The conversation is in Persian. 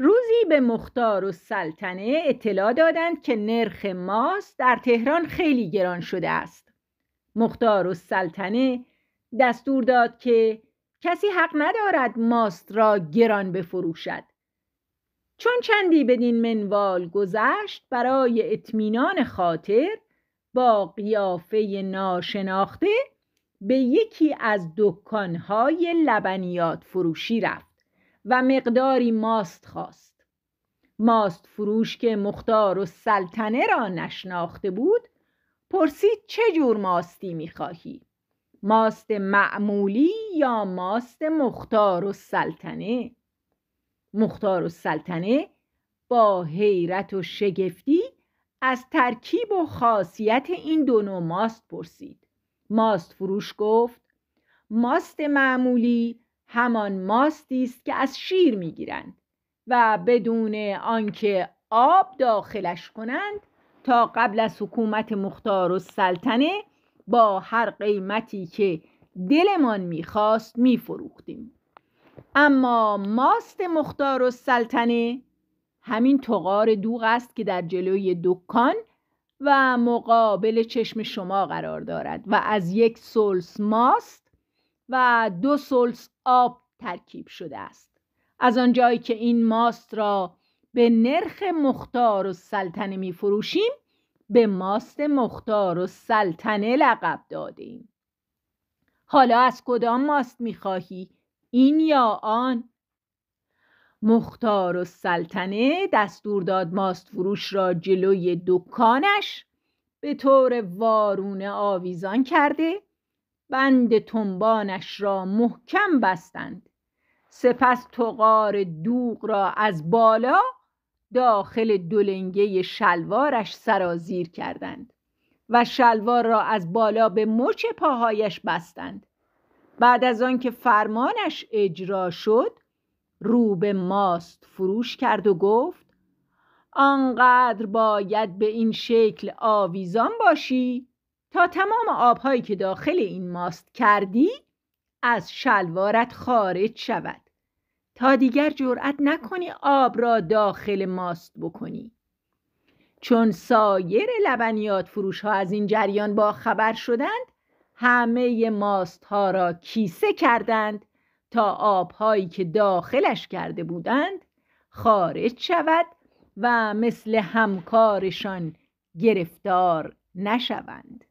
روزی به مختار و سلطنه اطلاع دادند که نرخ ماست در تهران خیلی گران شده است مختار و سلطنه دستور داد که کسی حق ندارد ماست را گران بفروشد چون چندی بدین منوال گذشت برای اطمینان خاطر با قیافه ناشناخته به یکی از دکانهای لبنیات فروشی رفت و مقداری ماست خواست ماست فروش که مختار و سلطنه را نشناخته بود پرسید چه جور ماستی میخواهی؟ ماست معمولی یا ماست مختار و سلطنه؟ مختار و سلطنه با حیرت و شگفتی از ترکیب و خاصیت این دو ماست پرسید ماست فروش گفت ماست معمولی همان ماستی است که از شیر میگیرند و بدون آنکه آب داخلش کنند تا قبل از حکومت مختار و سلطنه با هر قیمتی که دلمان میخواست میفروختیم اما ماست مختار و سلطنه همین تقار دوغ است که در جلوی دکان و مقابل چشم شما قرار دارد و از یک سلس ماست و دو سلس آب ترکیب شده است از آنجایی که این ماست را به نرخ مختار و سلطنه می فروشیم به ماست مختار و سلطنه لقب دادیم حالا از کدام ماست می خواهی؟ این یا آن؟ مختار و سلطنه دستور داد ماست فروش را جلوی دکانش به طور وارونه آویزان کرده بند تنبانش را محکم بستند سپس تقار دوغ را از بالا داخل دلنگه شلوارش سرازیر کردند و شلوار را از بالا به مچ پاهایش بستند بعد از آنکه فرمانش اجرا شد رو به ماست فروش کرد و گفت آنقدر باید به این شکل آویزان باشی تا تمام آبهایی که داخل این ماست کردی از شلوارت خارج شود تا دیگر جرأت نکنی آب را داخل ماست بکنی چون سایر لبنیات فروش ها از این جریان با خبر شدند همه ماست ها را کیسه کردند تا آبهایی که داخلش کرده بودند خارج شود و مثل همکارشان گرفتار نشوند